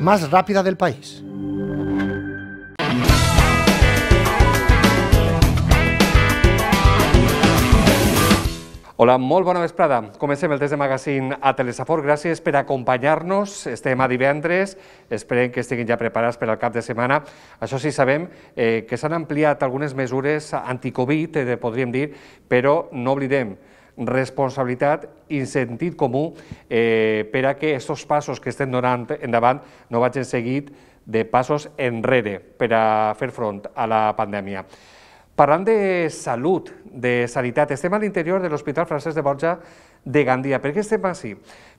más rápida del país. Hola, molt bona vesprada. Comencem el test de magazín a Telesafor. Gràcies per acompanyar-nos. Estem a divendres. Esperem que estiguin ja preparats per al cap de setmana. Això sí, sabem eh, que s'han ampliat algunes mesures anticovid, eh, podríem dir, però no oblidem responsabilitat i sentit comú eh, per a que aquests passos que estem donant endavant no vagin seguit de passos enrere per a fer front a la pandèmia. Parlant de salut, de sanitat, estem a l'interior de l'Hospital Francesc de Borja de Gandia. Per què estem així?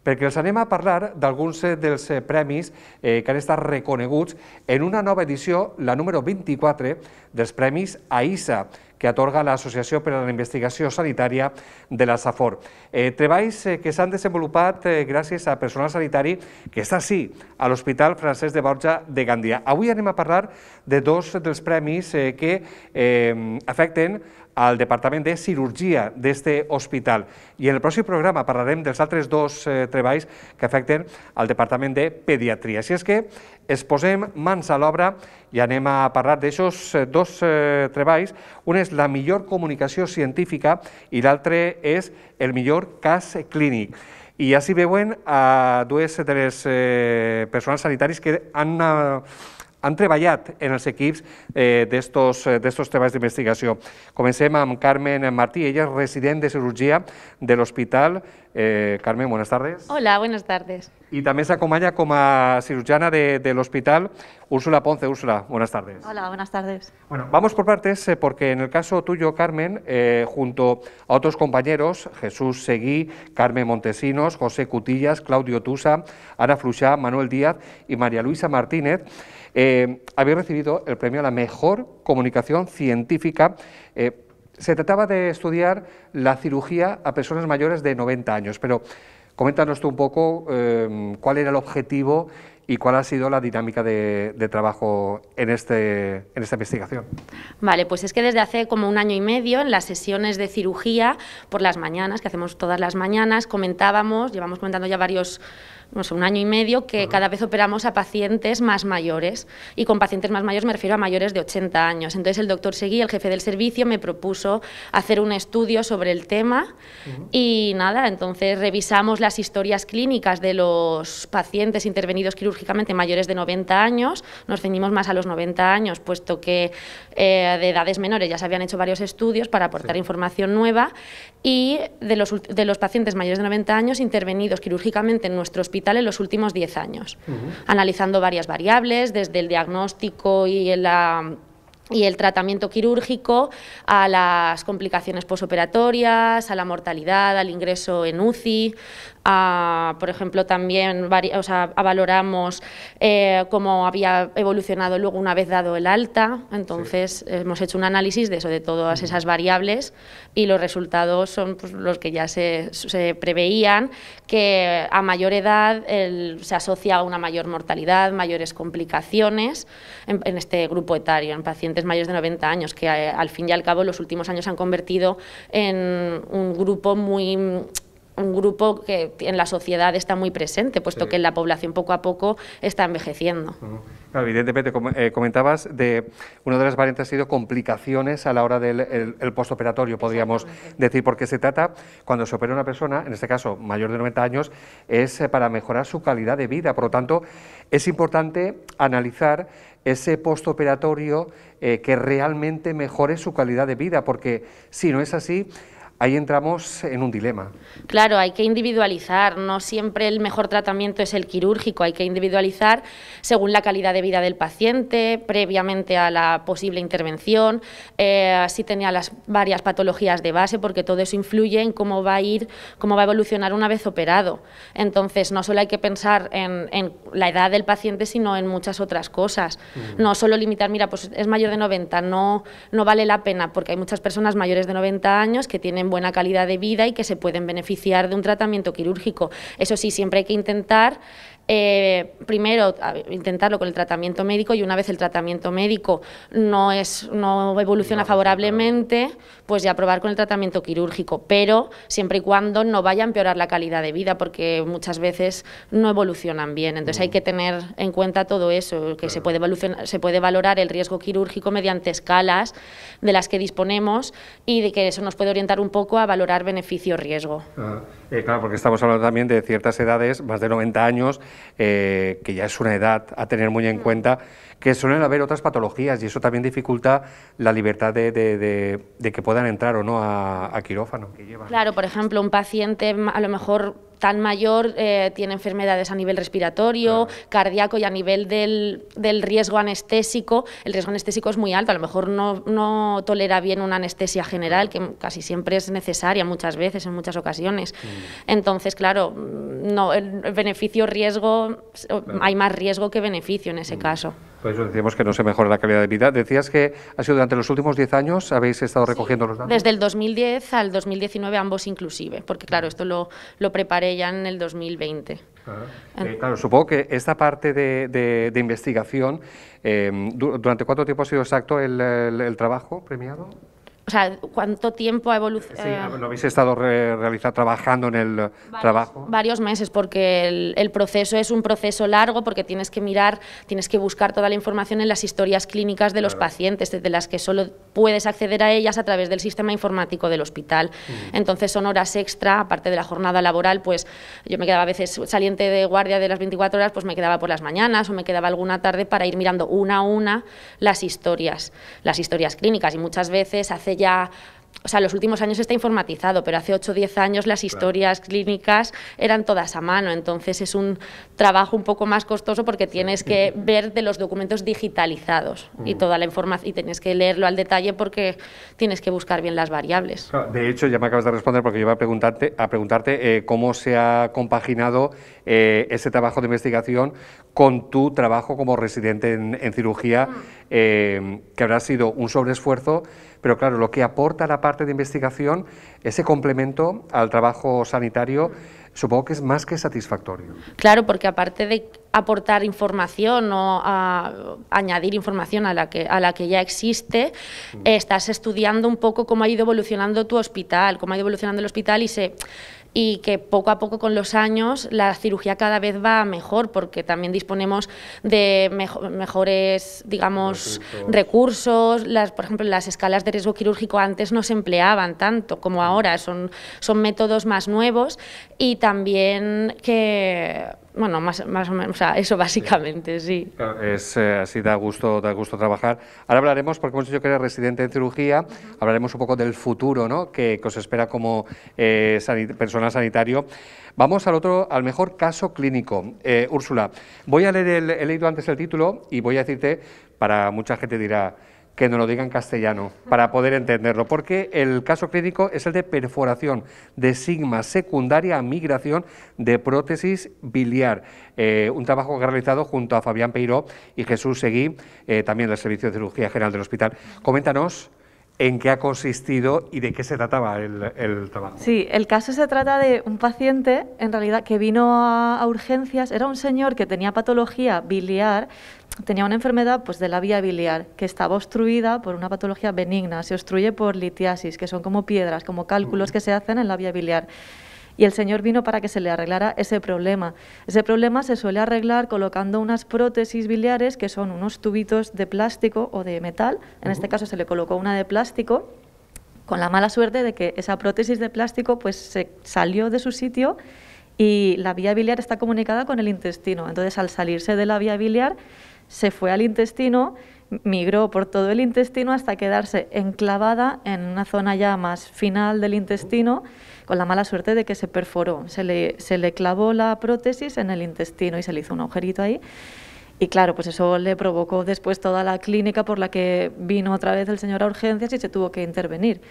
Perquè els anem a parlar d'alguns eh, dels eh, premis eh, que han estat reconeguts en una nova edició, la número 24, dels Premis AISA, que atorga l'Associació per a la Investigació Sanitària de la SAFOR. Eh, treballs eh, que s'han desenvolupat eh, gràcies a personal sanitari que està sí a l'Hospital Francesc de Borja de Gandia. Avui anem a parlar de dos dels premis eh, que eh, afecten al Departament de Cirurgia d'este hospital. I en el pròxim programa parlarem dels altres dos eh, treballs que afecten al Departament de Pediatria. Així és que es posem mans a l'obra i anem a parlar d'aquests eh, dos eh, treballs. Un és és la millor comunicació científica i l'altre és el millor cas clínic. I així veuen a dues de les eh, personals sanitaris que han... Eh, han trabajado en equipos eh, eh, de estos temas de investigación. Comencemos con Carmen Martí, ella es residente de cirugía del hospital. Eh, Carmen, buenas tardes. Hola, buenas tardes. Y también se acompaña como cirujana del hospital Úrsula Ponce. Úrsula, buenas tardes. Hola, buenas tardes. Bueno, vamos por partes porque en el caso tuyo, Carmen, junto a otros compañeros, Jesús Seguí, Carmen Montesinos, José Cutillas, Claudio Tusa, Ana Fluchá, Manuel Díaz y María Luisa Martínez, eh, había recibido el premio a la mejor comunicación científica. Eh, se trataba de estudiar la cirugía a personas mayores de 90 años, pero coméntanos tú un poco em, cuál era el objetivo y cuál ha sido la dinámica de, de, trabajo en, este, en esta investigación. Vale, pues es que desde hace como un año y medio, en las sesiones de cirugía por las mañanas, que hacemos todas las mañanas, comentábamos, llevamos comentando ya varios un año y medio, que cada vez operamos a pacientes más mayores. Y con pacientes más mayores me refiero a mayores de 80 años. Entonces el doctor Seguí, el jefe del servicio, me propuso hacer un estudio sobre el tema y nada, entonces revisamos las historias clínicas de los pacientes intervenidos quirúrgicamente mayores de 90 años. Nos ceñimos más a los 90 años, puesto que eh, de edades menores ya se habían hecho varios estudios para aportar información nueva. Y de los, de los pacientes mayores de 90 años intervenidos quirúrgicamente en nuestro hospital, en los últimos 10 años, analizando varias variables, desde el diagnóstico y la y el tratamiento quirúrgico a las complicaciones posoperatorias, a la mortalidad, al ingreso en UCI. por ejemplo, también o valoramos eh, cómo había evolucionado luego una vez dado el alta. Entonces, hemos hecho un análisis de eso, de todas esas variables, y los resultados son pues, los que ya se, preveían, que a mayor edad se asocia a una mayor mortalidad, mayores complicaciones en este grupo etario, en pacientes mayores de 90 años, que eh, al fin y al cabo los últimos años se han convertido en un grupo muy un grupo que en la sociedad está muy presente, puesto que la población poco a poco está envejeciendo. evidentemente, como, eh, comentabas, de una de las variantes ha sido complicaciones a la hora del postoperatorio, podríamos decir, porque se trata, cuando se opera una persona, en este caso mayor de 90 años, es eh, para mejorar su calidad de vida. Por lo tanto, es importante analizar ese postoperatorio eh, que realmente mejore su calidad de vida, porque si no es así, ahí entramos en un dilema. Claro, hay que individualizar, no siempre el mejor tratamiento es el quirúrgico, hay que individualizar según la calidad de vida del paciente, previamente a la posible intervención, eh, si tenía las varias patologías de base, porque todo eso influye en cómo va a ir, cómo va a evolucionar una vez operado. Entonces, no solo hay que pensar en, la edad del paciente, sino en muchas otras cosas. No solo limitar, mira, pues es mayor de 90, no, no vale la pena, porque hay muchas personas mayores de 90 años que tienen buena calidad de vida y que se pueden beneficiar de un tratamiento quirúrgico. Eso sí, siempre hay que intentar eh, primero intentarlo con el tratamiento médico y una vez el tratamiento médico no, es, no evoluciona favorablemente, pues ya probar con el tratamiento quirúrgico, pero siempre y cuando no vaya a empeorar la calidad de vida, porque muchas veces no evolucionan bien. Entonces hay mm. que tener en cuenta todo eso, que se, puede se puede valorar el riesgo quirúrgico mediante escalas de las que disponemos y de que eso nos puede orientar un poco a valorar beneficio-riesgo. Ah, eh, claro, porque estamos hablando también de ciertas edades, más de 90 años, eh, que ya es una edad a tener muy en mm. cuenta que suelen haber otras patologías y eso también dificulta la libertad de, que puedan entrar o no a, quirófano. Claro, por ejemplo, un paciente a lo mejor tan mayor eh, tiene enfermedades a nivel respiratorio, cardíaco y a nivel del, riesgo anestésico. El riesgo anestésico es muy alto, a lo mejor no, tolera bien una anestesia general, que casi siempre es necesaria muchas veces, en muchas ocasiones. Mm. Entonces, claro, no, el beneficio-riesgo, hay más riesgo que beneficio en ese mm. caso. Por eso decíamos que no se mejora la calidad de vida. Decías que ha sido durante los últimos 10 años, habéis estado recogiendo los datos. Desde el 2010 al 2019, ambos inclusive, porque claro, esto lo, lo preparé ya en el 2020. Ah, eh, claro, supongo que esta parte de, de, investigación, eh, ¿durante cuánto tiempo ha sido exacto el, el trabajo premiado? O sea, ¿cuánto tiempo ha evolucionado? Sí, eh? ¿Lo habéis estado realizando, trabajando en el eh, trabajo? Varios meses, porque el, proceso es un proceso largo, porque tienes que mirar, tienes que buscar toda la información en las historias clínicas de los pacientes, desde las que solo puedes acceder a ellas a través del sistema informático del hospital. Mm. Entonces son horas extra, aparte de la jornada laboral, pues yo me quedaba a veces saliente de guardia de las 24 horas, pues me quedaba por las mañanas o me quedaba alguna tarde para ir mirando una a una las historias, las historias clínicas. Y muchas veces hace ya o sea, los últimos años está informatizado, pero hace 8 o 10 años las historias clínicas eran todas a mano, entonces es un trabajo un poco más costoso porque tienes que ver de los documentos digitalizados y mm. toda la información y tienes que leerlo al detalle porque tienes que buscar bien las variables. de hecho, ya me acabas de responder porque yo iba a preguntarte, a preguntarte eh, cómo se ha compaginado eh, ese trabajo de investigación con tu trabajo como residente en, cirugía. Mm. Em, que habrá sido un sobreesfuerzo, pero claro, lo que aporta la parte de investigación, ese complemento al trabajo sanitario, supongo que es más que satisfactorio. Claro, porque aparte de aportar información o añadir información a la que, a la que ya existe, mm. estás estudiando un poco cómo ha ido evolucionando tu hospital, cómo ha ido evolucionando el hospital y se y que poco a poco con los años la cirugía cada vez va mejor porque también disponemos de mejores, digamos, recursos. Las, por ejemplo, las escalas de riesgo quirúrgico antes no se empleaban tanto como ahora, son, son métodos más nuevos y también que bueno, más, o menos, o sea, eso básicamente, sí. Es, eh, así da gusto, da gusto trabajar. Ahora hablaremos, porque hemos dicho que era residente en cirugía, hablaremos un poco del futuro, ¿no?, que, os espera como eh, personal sanitario. Vamos al otro, al mejor caso clínico. Eh, Úrsula, voy a leer, el, he leído antes el título y voy a decirte, para mucha gente dirá, que nos lo diga en castellano para poder entenderlo, porque el caso clínico es el de perforación de sigma secundaria a migración de prótesis biliar, eh, un trabajo que ha realizado junto a Fabián Peiró y Jesús Seguí, eh, también del Servicio de Cirugía General del Hospital. Coméntanos en qué ha consistido y de qué se trataba el, trabajo. Sí, el caso se trata de un paciente, en realidad, que vino a, urgencias, era un señor que tenía patología biliar, tenía una enfermedad pues, de la vía biliar que estaba obstruida por una patología benigna, se obstruye por litiasis, que son como piedras, como cálculos que se hacen en la vía biliar y el Señor vino para que se le arreglara ese problema. Ese problema se suele arreglar colocando unas prótesis biliares que son unos tubitos de plástico o de metal, en este caso se le colocó una de plástico con la mala suerte de que esa prótesis de plástico pues se salió de su sitio y la vía biliar está comunicada con el intestino. Entonces, al salirse de la vía biliar, se fue al intestino migró por todo el intestino hasta quedarse enclavada en una zona ya más final del intestino, con la mala suerte de que se perforó. Se le, se le clavó la prótesis en el intestino y se le hizo un agujerito ahí. Y claro, pues eso le provocó después toda la clínica por la que vino otra vez el señor a urgencias y se tuvo que intervenir.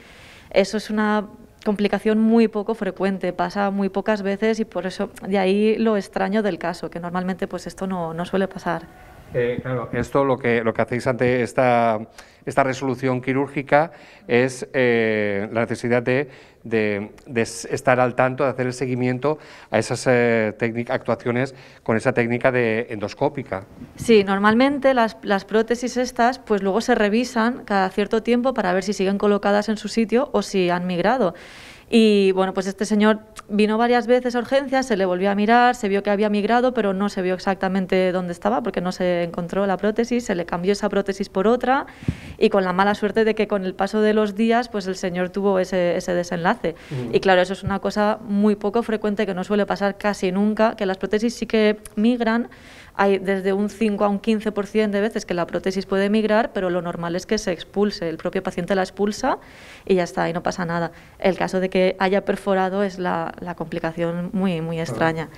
Eso es una complicación muy poco frecuente, pasa muy pocas veces y por eso de ahí lo extraño del caso, que normalmente pues esto no, no suele pasar. Eh, claro, esto lo que, lo que hacéis ante esta, resolución quirúrgica es eh, la necesidad de, estar al tanto, de hacer el seguimiento a esas eh, actuaciones con esa técnica de endoscópica. Sí, normalmente las, las, prótesis estas pues luego se revisan cada cierto tiempo para ver si siguen colocadas en su sitio o si han migrado. Y bueno, pues este señor vino varias veces a urgencias, se le volvió a mirar, se vio que había migrado, pero no se vio exactamente dónde estaba porque no se encontró la prótesis, se le cambió esa prótesis por otra y con la mala suerte de que con el paso de los días pues el señor tuvo ese, desenlace. Y claro, eso es una cosa muy poco frecuente que no suele pasar casi nunca, que las prótesis sí que migran, hay desde un 5 a un 15% de veces que la prótesis puede migrar, pero lo normal es que se expulse, el propio paciente la expulsa y ya está, y no pasa nada. El caso de que haya perforado es la, complicación muy, muy extraña.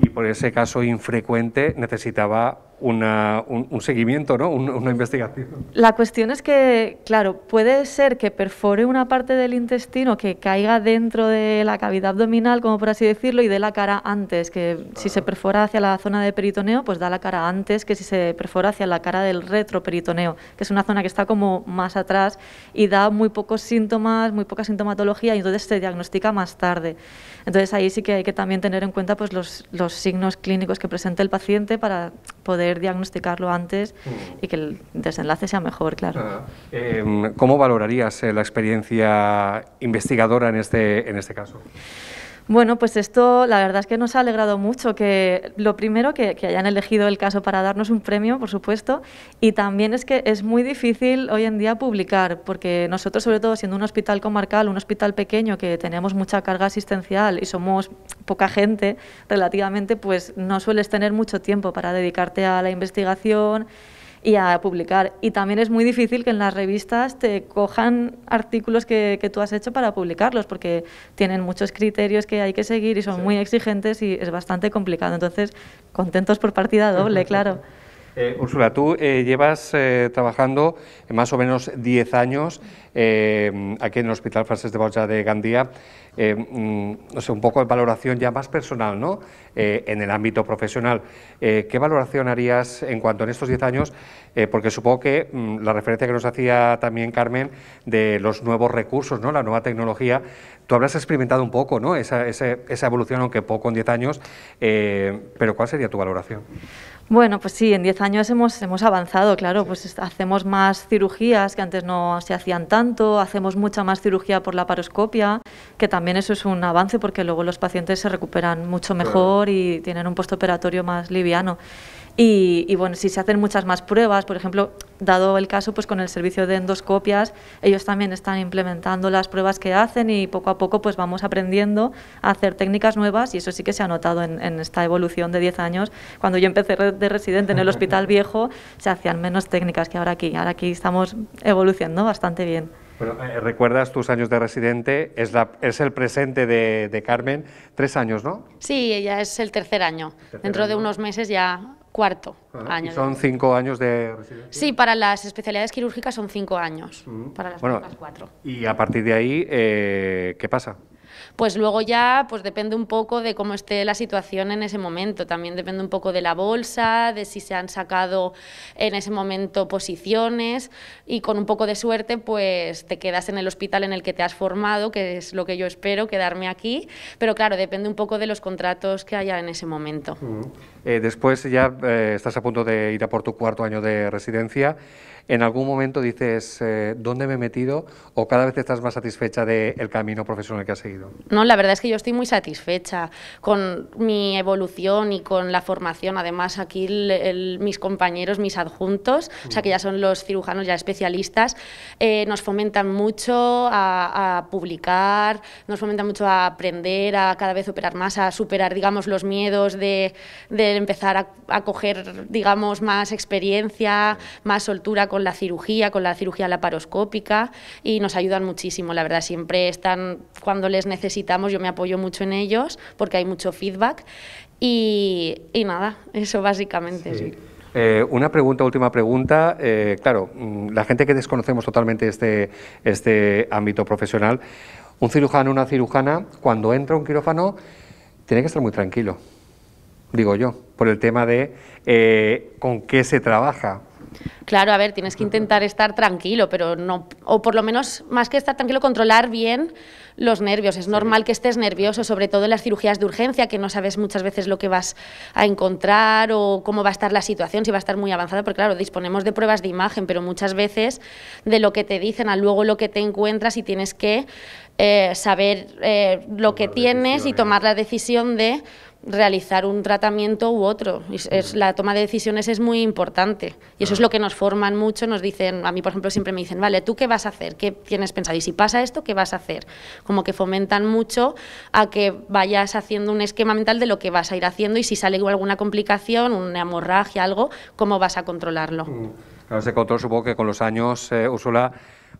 Y por ese caso infrecuente necesitaba una, un, seguimiento, ¿no? Una, investigación. La cuestión es que, claro, puede ser que perfore una parte del intestino que caiga dentro de la cavidad abdominal, como por así decirlo, y dé la cara antes, que si se ah. perfora hacia la zona de peritoneo, pues da la cara antes que si se perfora hacia la cara del retroperitoneo, que es una zona que está como más atrás y da muy pocos síntomas, muy poca sintomatología, y entonces se diagnostica más tarde. Entonces ahí sí que hay que también tener en cuenta pues, los, los signos clínicos que presenta el paciente para poder diagnosticarlo antes mm. y que el desenlace sea mejor, claro. Ah, eh, mm, ¿Cómo valorarías eh, la experiencia investigadora en este, en este caso? Bueno, pues esto la verdad es que nos ha alegrado mucho que lo primero que, que, hayan elegido el caso para darnos un premio, por supuesto, y también es que es muy difícil hoy en día publicar, porque nosotros, sobre todo siendo un hospital comarcal, un hospital pequeño que tenemos mucha carga asistencial y somos poca gente relativamente, pues no sueles tener mucho tiempo para dedicarte a la investigación y a publicar. Y también es muy difícil que en las revistas te cojan artículos que, que tú has hecho para publicarlos, porque tienen muchos criterios que hay que seguir y son muy exigentes y es bastante complicado. Entonces, contentos por partida doble, claro. Eh, Úrsula, tú eh, llevas eh, trabajando más o menos 10 años aquí en el Hospital Francés de Borja de Gandía. Mm, no sé, un poco de valoración ya más personal, ¿no? en el ámbito profesional. ¿Qué valoración harías en cuanto a estos 10 años? porque supongo que mm, la referencia que nos hacía también Carmen de los nuevos recursos, ¿no? La nueva tecnología. Tú habrás experimentado un poco, ¿no? Esa, esa evolución, aunque poco en 10 años. pero ¿cuál sería tu valoración? Bueno, pues sí, en 10 años hemos, hemos avanzado, claro, pues hacemos más cirugías que antes no se hacían tanto, hacemos mucha más cirugía por la paroscopia, que también eso es un avance porque luego los pacientes se recuperan mucho mejor y tienen un postoperatorio más liviano. Y, bueno, si se hacen muchas más pruebas, por ejemplo, dado el caso, pues con el servicio de endoscopias, ellos también están implementando las pruebas que hacen y poco a poco pues vamos aprendiendo a hacer técnicas nuevas y eso sí que se ha notado en, esta evolución de 10 años. Cuando yo empecé de residente en el hospital viejo, se hacían menos técnicas que ahora aquí. Ahora aquí estamos evolucionando bastante bien. pero eh, recuerdas tus años de residente, es, la, es el presente de, de, Carmen, tres años, ¿no? Sí, ella es el tercer año. Dentro de unos meses ya cuarto año. son cinco años de Sí, para las especialidades quirúrgicas son cinco años, mm. para las cuatro. Y a partir de ahí, eh, ¿qué pasa? pues luego ya pues depende un poco de cómo esté la situación en ese momento, también depende un poco de la bolsa, de si se han sacado en ese momento posiciones y con un poco de suerte pues te quedas en el hospital en el que te has formado, que es lo que yo espero, quedarme aquí, pero claro, depende un poco de los contratos que haya en ese momento. Eh, después ya eh, estás a punto de ir a por tu cuarto año de residencia en algún momento dices, eh, ¿dónde me he metido? ¿O cada vez estás más satisfecha del camino profesional que has seguido? No, la verdad es que yo estoy muy satisfecha con mi evolución y con la formación. Además, aquí mis compañeros, mis adjuntos, o sea, que ya son los cirujanos, ya especialistas, eh, nos fomentan mucho a, publicar, nos fomentan mucho a aprender, a cada vez operar más, a superar, digamos, los miedos de, empezar a, a coger, digamos, más experiencia, más soltura con con la cirugía, con la cirugía laparoscópica y nos ayudan muchísimo. La verdad, siempre están cuando les necesitamos, yo me apoyo mucho en ellos porque hay mucho feedback y, nada, eso básicamente. Sí. Eh, una pregunta, última pregunta. Eh, claro, mm, la gente que desconocemos totalmente este, este ámbito profesional, un cirujano, una cirujana, cuando entra un quirófano, tiene que estar muy tranquilo, digo yo, por el tema de eh, con qué se trabaja, Claro, a ver, tienes que intentar estar tranquilo, pero no, o por lo menos más que estar tranquilo, controlar bien los nervios. Es normal que estés nervioso, sobre todo en las cirugías de urgencia, que no sabes muchas veces lo que vas a encontrar o cómo va a estar la situación, si va a estar muy avanzada, porque claro, disponemos de pruebas de imagen, pero muchas veces de lo que te dicen a luego lo que te encuentras y tienes que eh, saber eh, lo que tienes y tomar la decisión de realizar un tratamiento u otro. Es, la toma de decisiones es muy importante y eso es lo que nos forman mucho. Nos dicen, a mí por ejemplo siempre me dicen, vale, ¿tú qué vas a hacer? ¿Qué tienes pensado? Y si pasa esto, ¿qué vas a hacer? Como que fomentan mucho a que vayas haciendo un esquema mental de lo que vas a ir haciendo y si sale alguna complicación, una hemorragia, algo, ¿cómo vas a controlarlo? Mm. Claro, ese control supongo que con los años, eh, Úrsula,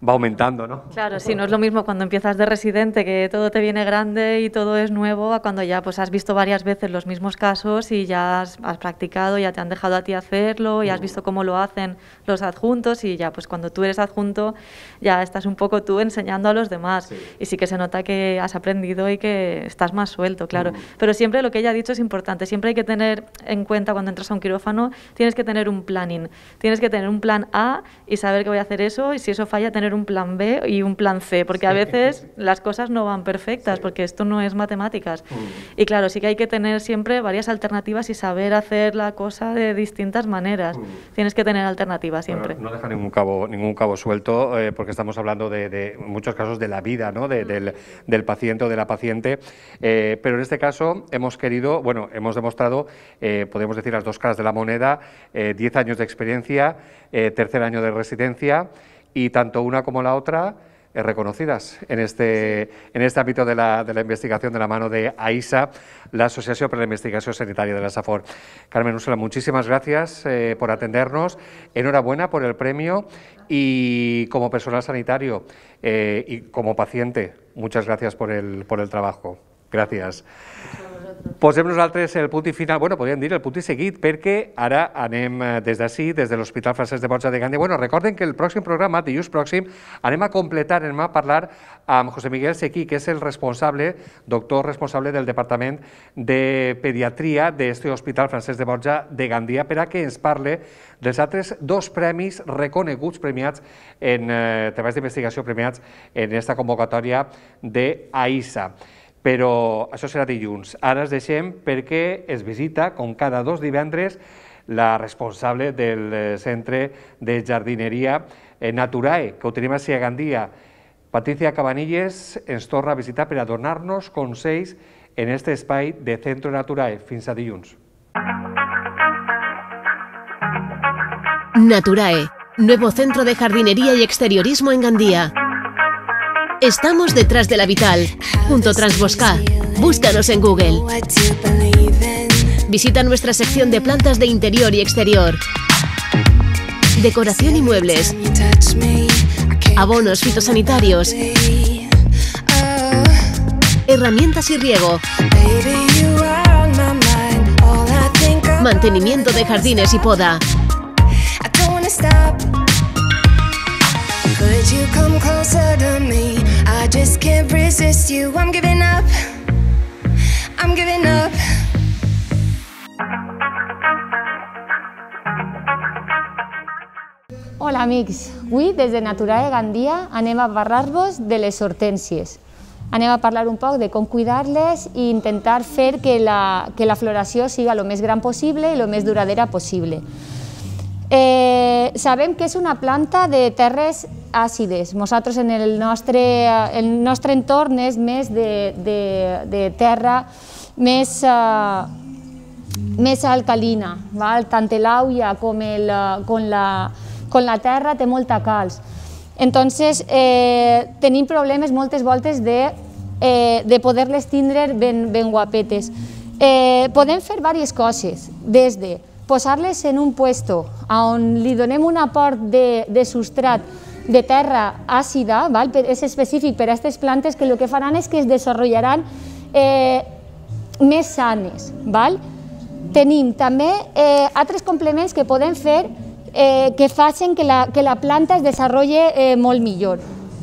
va aumentando, ¿no? Claro, sí, no es lo mismo cuando empiezas de residente, que todo te viene grande y todo es nuevo, a cuando ya pues has visto varias veces los mismos casos y ya has, practicado, ya te han dejado a ti hacerlo, y has mm. visto cómo lo hacen los adjuntos y ya pues cuando tú eres adjunto ya estás un poco tú enseñando a los demás y sí que se nota que has aprendido y que estás más suelto, claro. Mm. Pero siempre lo que ella ha dicho es importante, siempre hay que tener en cuenta cuando entras a un quirófano, tienes que tener un planning, tienes que tener un plan A y saber que voy a hacer eso y si eso falla tener un plan B y un plan C, porque a veces las cosas no van perfectas, porque esto no es matemáticas. Mm. Y claro, sí que hay que tener siempre varias alternativas y saber hacer la cosa de distintas maneras. Mm. Tienes que tener alternativas siempre. no deja ningún cabo, ningún cabo suelto, eh, porque estamos hablando de, muchos casos de la vida, ¿no? Mm. del, paciente o de la paciente. Eh, pero en este caso hemos querido, bueno, hemos demostrado, eh, podemos decir las dos caras de la moneda, 10 años de experiencia, eh, tercer año de residencia y tanto una como la otra eh, reconocidas en este, en este ámbito de la, de la, investigación de la mano de AISA, la Asociación para la Investigación Sanitaria de la SAFOR. Carmen Úrsula, muchísimas gracias eh, por atendernos. Enhorabuena por el premio y como personal sanitario y como paciente, muchas gracias por el, por el trabajo. Gracias. Posem nosaltres el punt i final, bueno, podríem dir el punt i seguit, perquè ara anem eh, des d'ací, des de l'Hospital Francesc de Borja de Gandia. Bueno, recorden que el pròxim programa, dilluns pròxim, anem a completar, anem a parlar amb José Miguel Sequí, que és el responsable, doctor responsable del Departament de Pediatria d'este Hospital Francesc de Borja de Gandia, per a que ens parle dels altres dos premis reconeguts, premiats en eh, treballs d'investigació premiats en aquesta convocatòria d'AISA però això serà dilluns. Ara es deixem perquè es visita, com cada dos divendres, la responsable del Centre de Jardineria eh, Naturae, que ho tenim a Gandia. Patricia Cabanilles ens torna a visitar per a donar-nos consells en aquest espai de Centro Naturae. Fins a dilluns. Naturae, nuevo centro de jardinería y exteriorismo en Gandía. Estamos detrás de la vital, junto Transbosca. Búscanos en Google. Visita nuestra sección de plantas de interior y exterior. Decoración y muebles. Abonos fitosanitarios. Herramientas y riego. Mantenimiento de jardines y poda. Hola mix, avui desde de Natural de Gandia anem a parlar-vos de les hortensies. Anem a parlar un poco de com cuidar-les intentar fer que la, que la floració siga lo més gran possible i lo més duradera possible. Eh, sabem que és una planta de terres àcides. Nosaltres en el nostre, el nostre entorn és més de, de, de terra més, eh, més alcalina. Val? Tant l'auia com, el, eh, com, la, com la terra té molta calç. Entonces, eh, tenim problemes moltes voltes de, eh, de poder-les tindre ben, ben guapetes. Eh, podem fer diverses coses, des de posar-les en un puesto on li donem un aport de, de substrat de terra àcida, val? és específic per a aquestes plantes que el que faran és que es desenvoluparan eh, més sanes. Val? Tenim també eh, altres complements que podem fer eh, que facin que la, que la planta es desenvolupi eh, molt millor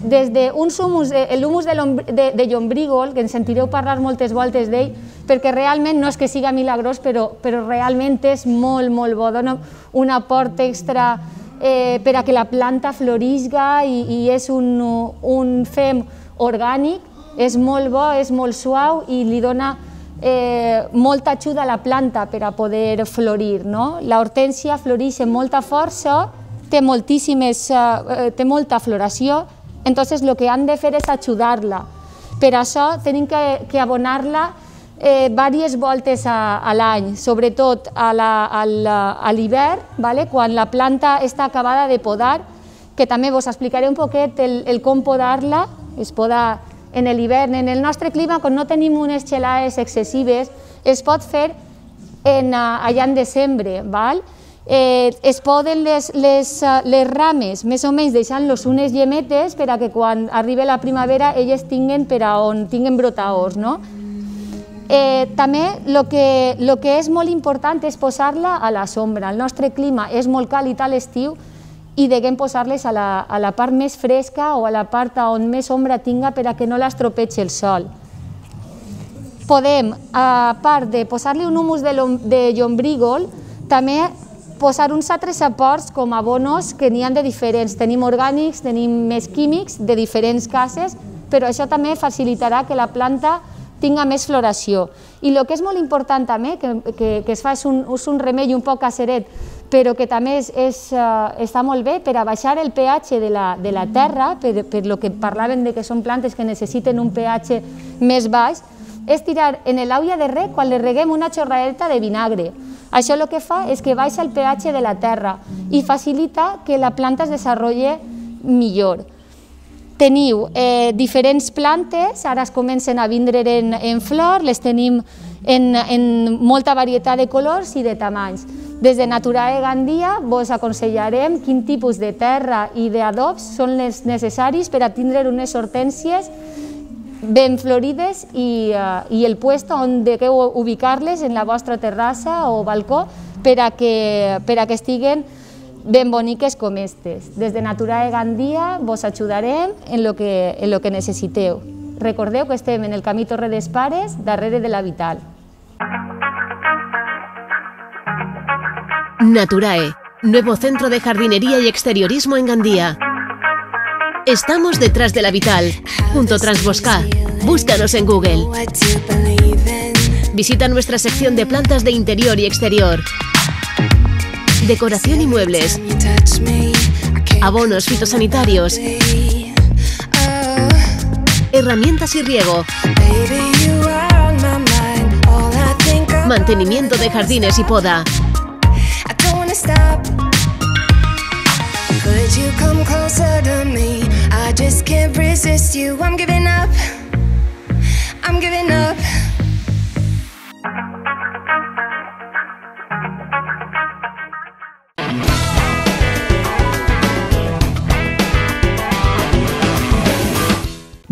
des d'un eh, humus, l'humus de, de, de llombrígol, que en sentireu mm. parlar moltes voltes d'ell, perquè realment no és que siga milagrós, però, però realment és molt, molt bo, dona un aport extra eh, per a que la planta florisga i, i és un, un fem orgànic, és molt bo, és molt suau i li dona eh, molta ajuda a la planta per a poder florir. No? La hortènsia floreix amb molta força, té, moltíssimes, eh, eh té molta floració Entonces lo que han de fer és ajudar-la. Per això tenim que, que abonar-la eh, diverses voltes a, a l'any, sobretot a l'hivern, vale? quan la planta està acabada de podar, que també vos explicaré un poquet el, el com podar-la, es poda en l'hivern. En el nostre clima, quan no tenim unes gelades excessives, es pot fer en, eh, allà en desembre, ¿vale? eh, es poden les, les, eh, les rames més o menys deixant-los unes llemetes per a que quan arribi la primavera elles tinguen per a on tinguen brotaors. No? Eh, també el que, lo que és molt important és posar-la a la sombra. El nostre clima és molt càlid a l'estiu i deguem posar-les a, la, a la part més fresca o a la part on més ombra tinga per a que no tropeixi el sol podem, a part de posar-li un humus de, de llombrígol, també posar uns altres aports com a bonos que n'hi han de diferents. Tenim orgànics, tenim més químics de diferents cases, però això també facilitarà que la planta tinga més floració. I el que és molt important també, que, que, que es fa és un, és un remei un poc caseret, però que també és, és, eh, està molt bé per a baixar el pH de la, de la terra, per, per lo que parlaven de que són plantes que necessiten un pH més baix, és tirar en l'aula de reg quan li reguem una xorraeta de vinagre. Això el que fa és que baixa el pH de la terra i facilita que la planta es desenvolupi millor. Teniu eh, diferents plantes, ara es comencen a vindre en, en flor, les tenim en, en molta varietat de colors i de tamanys. Des de Naturae Gandia vos aconsellarem quin tipus de terra i d'adobs són les necessaris per a tindre unes hortències ...ven florides ah, y el puesto donde que ubicarles... en la vuestra terraza o balcó ...para que, per que estiguen ben boniques com estes. desde naturae vos ayudaré en lo que, en lo que necesiteo que en el Camito Torre dels Pares, red de la Vital. Naturae, nuevo centro de jardinería y exteriorismo en Gandía. Estamos detrás de la vital, junto Transbosca. Búscanos en Google. Visita nuestra sección de plantas de interior y exterior. Decoración y muebles. Abonos fitosanitarios. Herramientas y riego. Mantenimiento de jardines y poda. Could you come closer to me? I just can't resist you. I'm giving up. I'm giving up.